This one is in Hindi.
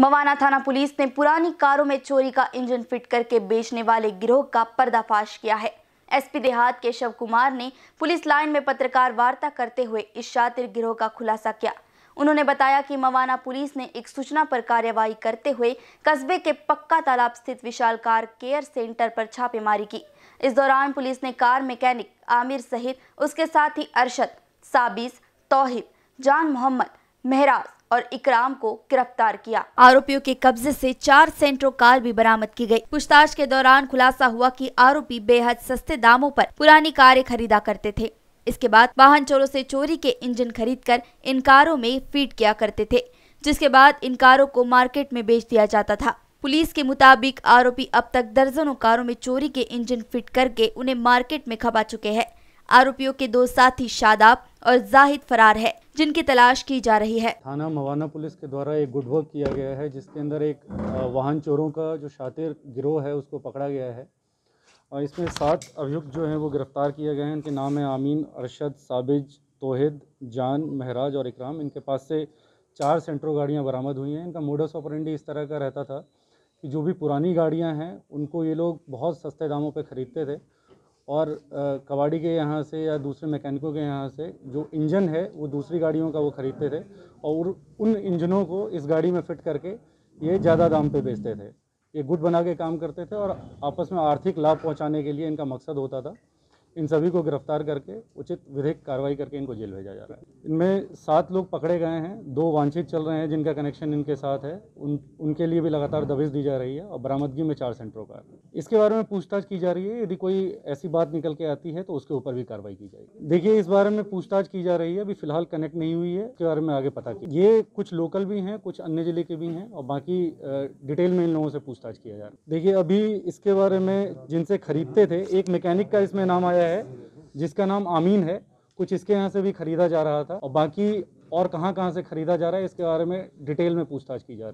मवाना थाना पुलिस ने पुरानी कारों में चोरी का इंजन फिट करके बेचने वाले गिरोह का पर्दाफाश किया है एसपी देहात केशव कुमार ने पुलिस लाइन में पत्रकार वार्ता करते हुए इस शातिर गिरोह का खुलासा किया उन्होंने बताया कि मवाना पुलिस ने एक सूचना पर कार्यवाही करते हुए कस्बे के पक्का तालाब स्थित विशाल कार केयर सेंटर पर छापेमारी की इस दौरान पुलिस ने कार मैकेनिक आमिर सहित उसके साथ ही अरशद साबिस तोहिब जान मोहम्मद मेहराज और इकराम को गिरफ्तार किया आरोपियों के कब्जे से चार सेंट्रो कार भी बरामद की गई। पूछताछ के दौरान खुलासा हुआ कि आरोपी बेहद सस्ते दामों पर पुरानी कारें खरीदा करते थे इसके बाद वाहन चोरों से चोरी के इंजन खरीदकर इन कारों में फीड किया करते थे जिसके बाद इन कारों को मार्केट में बेच दिया जाता था पुलिस के मुताबिक आरोपी अब तक दर्जनों कारों में चोरी के इंजन फिट करके उन्हें मार्केट में खपा चुके हैं आरोपियों के दो साथी शादाब और जाहिद फरार है जिनकी तलाश की जा रही है थाना मवाना पुलिस के द्वारा एक गुडवर्क किया गया है जिसके अंदर एक वाहन चोरों का जो शातिर गिरोह है उसको पकड़ा गया है और इसमें सात अभियुक्त जो हैं वो गिरफ्तार किए गए हैं इनके नाम है आमीन अरशद साबिज तोहिद जान महराज और इकराम इनके पास से चार सेंट्रो गाड़ियाँ बरामद हुई हैं इनका मोडस ऑपरेंडी इस तरह का रहता था कि जो भी पुरानी गाड़ियाँ हैं उनको ये लोग बहुत सस्ते दामों पर ख़रीदते थे और कबाड़ी के यहाँ से या दूसरे मैकेनिकों के यहाँ से जो इंजन है वो दूसरी गाड़ियों का वो ख़रीदते थे और उन इंजनों को इस गाड़ी में फ़िट करके ये ज़्यादा दाम पे बेचते थे ये गुट बना के काम करते थे और आपस में आर्थिक लाभ पहुँचाने के लिए इनका मकसद होता था इन सभी को गिरफ्तार करके उचित विधिक कार्रवाई करके इनको जेल भेजा जा रहा है इनमें सात लोग पकड़े गए हैं दो वांछित चल रहे हैं जिनका कनेक्शन इनके साथ है उन उनके लिए भी लगातार दबिश दी जा रही है और बरामदगी में चार सेंटरों का इसके बारे में पूछताछ की जा रही है यदि कोई ऐसी बात निकल के आती है तो उसके ऊपर भी कार्रवाई की जाएगी देखिए इस बारे में पूछताछ की जा रही है अभी फिलहाल कनेक्ट नहीं हुई है इसके बारे में आगे पता की ये कुछ लोकल भी हैं कुछ अन्य जिले के भी हैं और बाकी डिटेल में इन लोगों से पूछताछ किया जा रहा है देखिए अभी इसके बारे में जिनसे खरीदते थे एक मैकेनिक का इसमें नाम आया है जिसका नाम आमीन है कुछ इसके यहाँ से भी खरीदा जा रहा था और बाकी और कहाँ कहाँ से खरीदा जा रहा है इसके बारे में डिटेल में पूछताछ की जा रही है